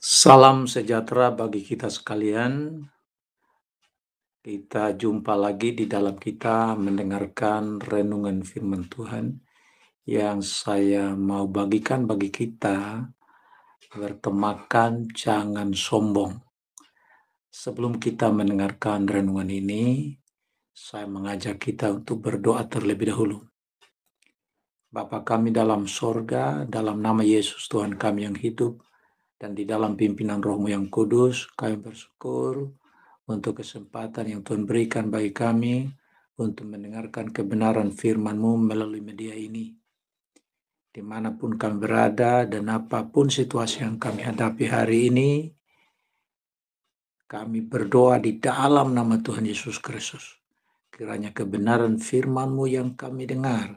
Salam sejahtera bagi kita sekalian. Kita jumpa lagi di dalam kita mendengarkan renungan firman Tuhan yang saya mau bagikan bagi kita bertemakan jangan sombong. Sebelum kita mendengarkan renungan ini, saya mengajak kita untuk berdoa terlebih dahulu. Bapa kami dalam sorga, dalam nama Yesus Tuhan kami yang hidup, dan di dalam pimpinan rohmu yang kudus, kami bersyukur untuk kesempatan yang Tuhan berikan bagi kami untuk mendengarkan kebenaran firman-Mu melalui media ini. Dimanapun kami berada dan apapun situasi yang kami hadapi hari ini, kami berdoa di dalam nama Tuhan Yesus Kristus. Kiranya kebenaran firman-Mu yang kami dengar,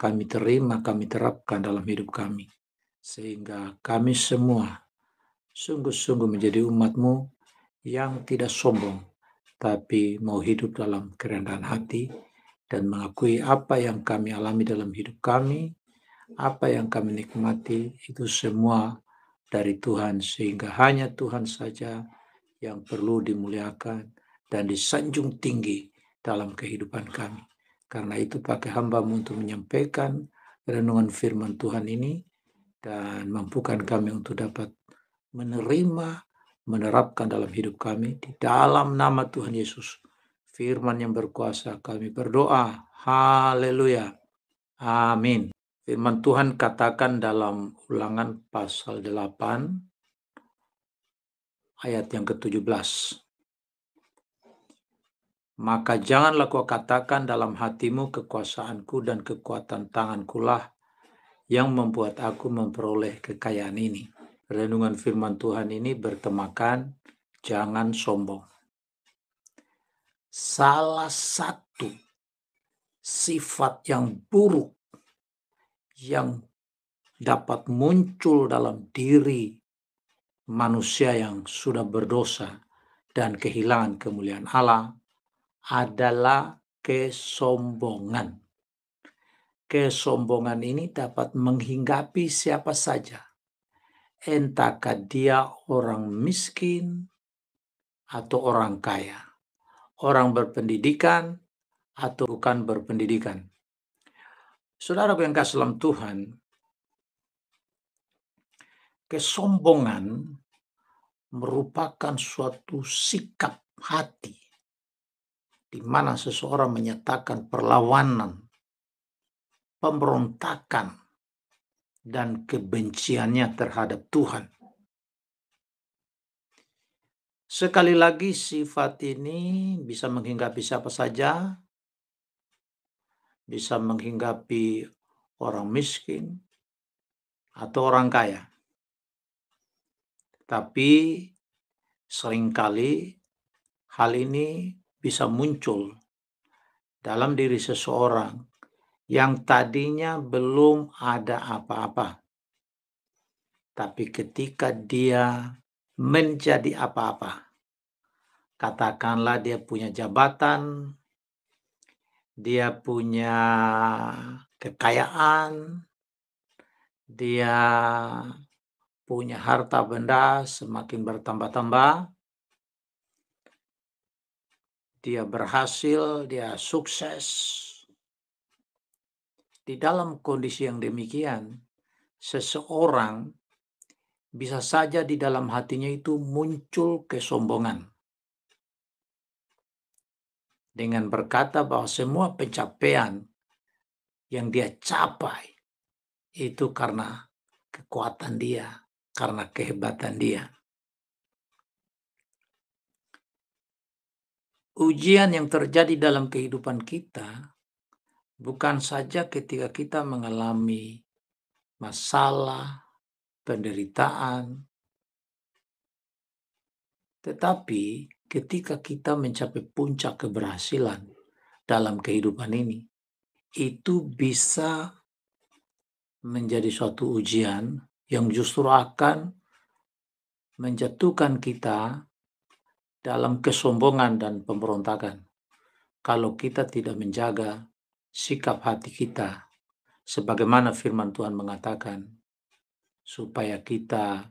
kami terima, kami terapkan dalam hidup kami. Sehingga kami semua sungguh-sungguh menjadi umatmu yang tidak sombong, tapi mau hidup dalam kerendahan hati dan mengakui apa yang kami alami dalam hidup kami, apa yang kami nikmati, itu semua dari Tuhan, sehingga hanya Tuhan saja yang perlu dimuliakan dan disanjung tinggi dalam kehidupan kami. Karena itu pakai hambamu untuk menyampaikan renungan firman Tuhan ini dan mampukan kami untuk dapat menerima, menerapkan dalam hidup kami. Di dalam nama Tuhan Yesus, firman yang berkuasa kami berdoa. Haleluya. Amin. Firman Tuhan katakan dalam ulangan pasal 8 ayat yang ke-17. Maka janganlah kau katakan dalam hatimu kekuasaanku dan kekuatan tangankulah yang membuat aku memperoleh kekayaan ini renungan firman Tuhan ini bertemakan jangan sombong. Salah satu sifat yang buruk yang dapat muncul dalam diri manusia yang sudah berdosa dan kehilangan kemuliaan Allah adalah kesombongan. Kesombongan ini dapat menghinggapi siapa saja Entahkah dia orang miskin atau orang kaya, orang berpendidikan atau bukan berpendidikan. Saudara yang kasih dalam Tuhan, kesombongan merupakan suatu sikap hati di mana seseorang menyatakan perlawanan, pemberontakan dan kebenciannya terhadap Tuhan. Sekali lagi, sifat ini bisa menghinggapi siapa saja, bisa menghinggapi orang miskin atau orang kaya. Tapi seringkali hal ini bisa muncul dalam diri seseorang yang tadinya belum ada apa-apa. Tapi ketika dia menjadi apa-apa, katakanlah dia punya jabatan, dia punya kekayaan, dia punya harta benda semakin bertambah-tambah, dia berhasil, dia sukses, di dalam kondisi yang demikian, seseorang bisa saja di dalam hatinya itu muncul kesombongan. Dengan berkata bahwa semua pencapaian yang dia capai itu karena kekuatan dia, karena kehebatan dia. Ujian yang terjadi dalam kehidupan kita Bukan saja ketika kita mengalami masalah, penderitaan, tetapi ketika kita mencapai puncak keberhasilan dalam kehidupan ini, itu bisa menjadi suatu ujian yang justru akan menjatuhkan kita dalam kesombongan dan pemberontakan kalau kita tidak menjaga sikap hati kita sebagaimana firman Tuhan mengatakan supaya kita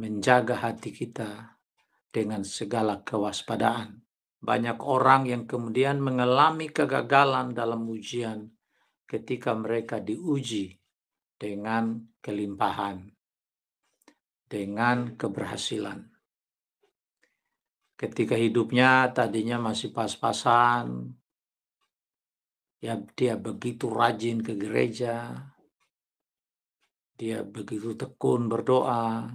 menjaga hati kita dengan segala kewaspadaan. Banyak orang yang kemudian mengalami kegagalan dalam ujian ketika mereka diuji dengan kelimpahan, dengan keberhasilan. Ketika hidupnya tadinya masih pas-pasan, Ya, dia begitu rajin ke gereja. Dia begitu tekun berdoa.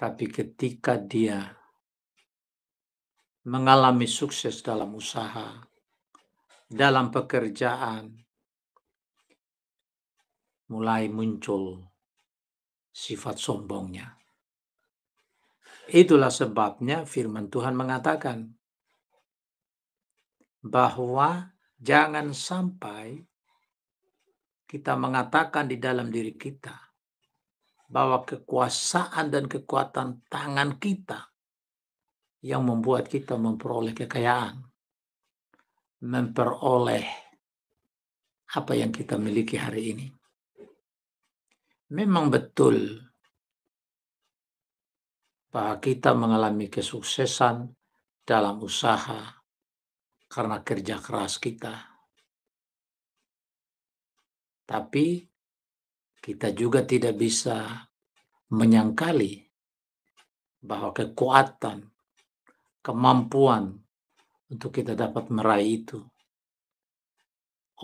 Tapi ketika dia mengalami sukses dalam usaha, dalam pekerjaan, mulai muncul sifat sombongnya. Itulah sebabnya firman Tuhan mengatakan bahwa Jangan sampai kita mengatakan di dalam diri kita bahwa kekuasaan dan kekuatan tangan kita yang membuat kita memperoleh kekayaan, memperoleh apa yang kita miliki hari ini. Memang betul bahwa kita mengalami kesuksesan dalam usaha, karena kerja keras kita. Tapi kita juga tidak bisa menyangkali bahwa kekuatan, kemampuan untuk kita dapat meraih itu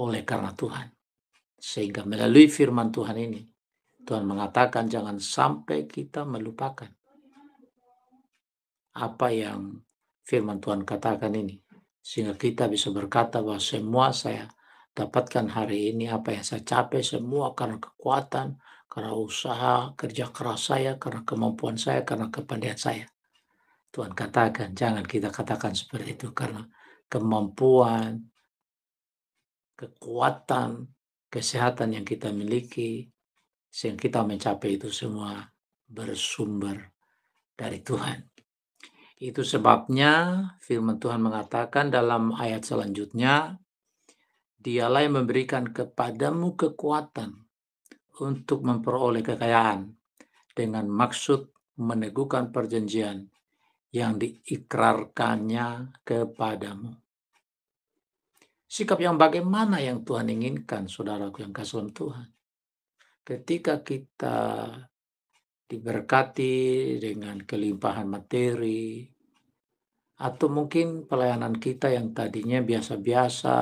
oleh karena Tuhan. Sehingga melalui firman Tuhan ini, Tuhan mengatakan jangan sampai kita melupakan apa yang firman Tuhan katakan ini. Sehingga kita bisa berkata bahwa semua saya dapatkan hari ini apa yang saya capai semua karena kekuatan, karena usaha, kerja keras saya, karena kemampuan saya, karena kepandaian saya. Tuhan katakan, jangan kita katakan seperti itu karena kemampuan, kekuatan, kesehatan yang kita miliki, sehingga kita mencapai itu semua bersumber dari Tuhan. Itu sebabnya firman Tuhan mengatakan dalam ayat selanjutnya, Dialah yang memberikan kepadamu kekuatan untuk memperoleh kekayaan dengan maksud meneguhkan perjanjian yang diikrarkannya kepadamu. Sikap yang bagaimana yang Tuhan inginkan, saudaraku yang kasih Tuhan. Ketika kita diberkati dengan kelimpahan materi, atau mungkin pelayanan kita yang tadinya biasa-biasa,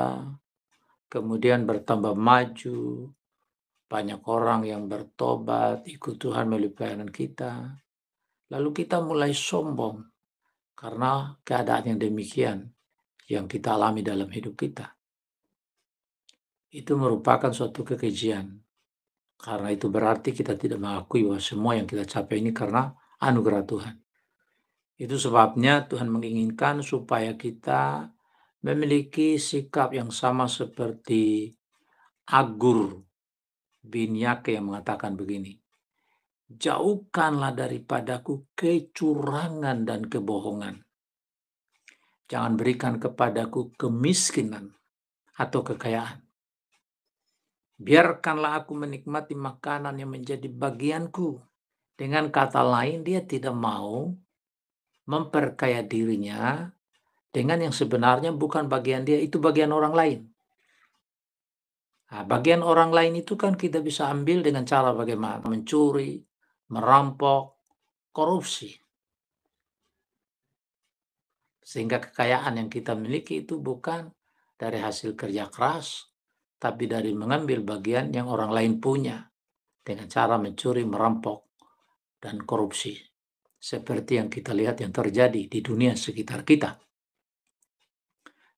kemudian bertambah maju, banyak orang yang bertobat, ikut Tuhan melalui pelayanan kita. Lalu kita mulai sombong karena keadaan yang demikian yang kita alami dalam hidup kita. Itu merupakan suatu kekejian. Karena itu berarti kita tidak mengakui bahwa semua yang kita capai ini karena anugerah Tuhan. Itu sebabnya Tuhan menginginkan supaya kita memiliki sikap yang sama seperti Agur bin Yake yang mengatakan begini. Jauhkanlah daripadaku kecurangan dan kebohongan. Jangan berikan kepadaku kemiskinan atau kekayaan Biarkanlah aku menikmati makanan yang menjadi bagianku. Dengan kata lain, dia tidak mau memperkaya dirinya dengan yang sebenarnya bukan bagian dia, itu bagian orang lain. Nah, bagian orang lain itu kan kita bisa ambil dengan cara bagaimana mencuri, merampok, korupsi. Sehingga kekayaan yang kita miliki itu bukan dari hasil kerja keras, tapi dari mengambil bagian yang orang lain punya dengan cara mencuri, merampok, dan korupsi. Seperti yang kita lihat yang terjadi di dunia sekitar kita.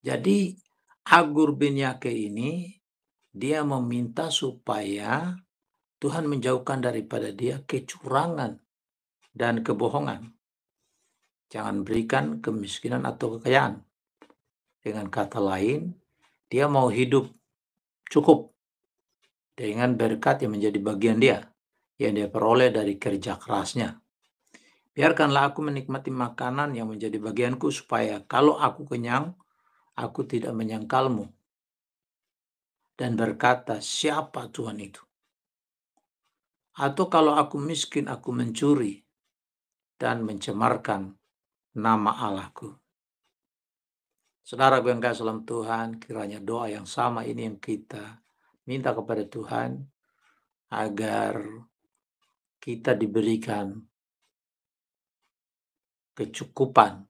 Jadi Agur bin Yake ini dia meminta supaya Tuhan menjauhkan daripada dia kecurangan dan kebohongan. Jangan berikan kemiskinan atau kekayaan. Dengan kata lain, dia mau hidup cukup dengan berkat yang menjadi bagian dia yang dia peroleh dari kerja kerasnya. Biarkanlah aku menikmati makanan yang menjadi bagianku supaya kalau aku kenyang, aku tidak menyangkalmu. Dan berkata, siapa Tuhan itu? Atau kalau aku miskin, aku mencuri dan mencemarkan nama Allahku gue yang kasih dalam Tuhan, kiranya doa yang sama ini yang kita minta kepada Tuhan agar kita diberikan kecukupan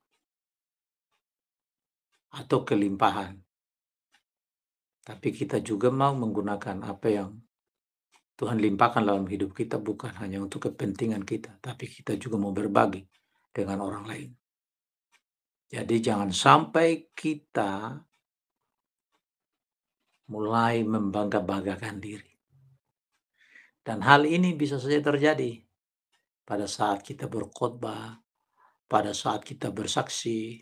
atau kelimpahan. Tapi kita juga mau menggunakan apa yang Tuhan limpahkan dalam hidup kita bukan hanya untuk kepentingan kita, tapi kita juga mau berbagi dengan orang lain. Jadi jangan sampai kita mulai membangga-banggakan diri. Dan hal ini bisa saja terjadi pada saat kita berkhotbah, pada saat kita bersaksi.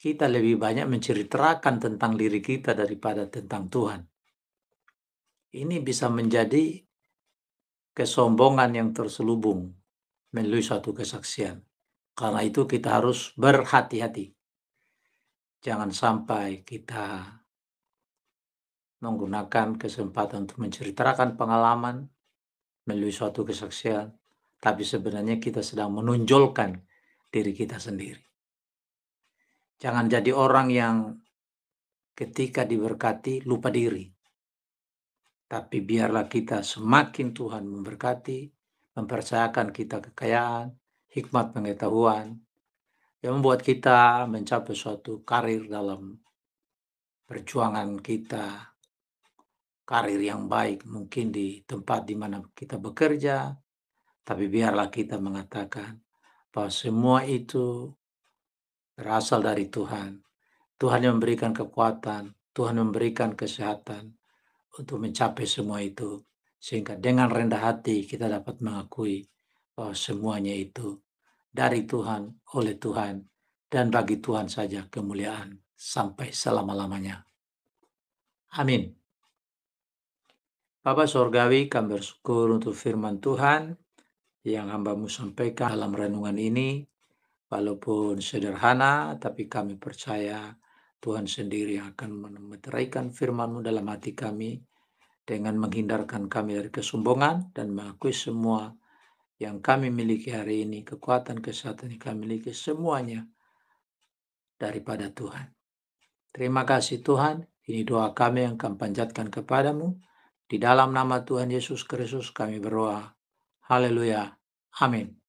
Kita lebih banyak menceritakan tentang diri kita daripada tentang Tuhan. Ini bisa menjadi kesombongan yang terselubung melalui suatu kesaksian. Karena itu kita harus berhati-hati. Jangan sampai kita menggunakan kesempatan untuk menceritakan pengalaman melalui suatu kesaksian, tapi sebenarnya kita sedang menonjolkan diri kita sendiri. Jangan jadi orang yang ketika diberkati lupa diri. Tapi biarlah kita semakin Tuhan memberkati, mempercayakan kita kekayaan, hikmat pengetahuan yang membuat kita mencapai suatu karir dalam perjuangan kita, karir yang baik mungkin di tempat di mana kita bekerja, tapi biarlah kita mengatakan bahwa semua itu berasal dari Tuhan. Tuhan yang memberikan kekuatan, Tuhan memberikan kesehatan untuk mencapai semua itu. Sehingga dengan rendah hati kita dapat mengakui bahwa semuanya itu dari Tuhan, oleh Tuhan, dan bagi Tuhan saja kemuliaan sampai selama-lamanya. Amin. Bapak Sorgawi, kami bersyukur untuk firman Tuhan yang hambamu sampaikan dalam renungan ini. Walaupun sederhana, tapi kami percaya Tuhan sendiri akan memeteraikan firmanmu dalam hati kami dengan menghindarkan kami dari kesombongan dan mengakui semua yang kami miliki hari ini, kekuatan kesehatan yang kami miliki, semuanya daripada Tuhan. Terima kasih Tuhan, ini doa kami yang kami panjatkan kepadamu. Di dalam nama Tuhan Yesus Kristus kami berdoa. Haleluya. Amin.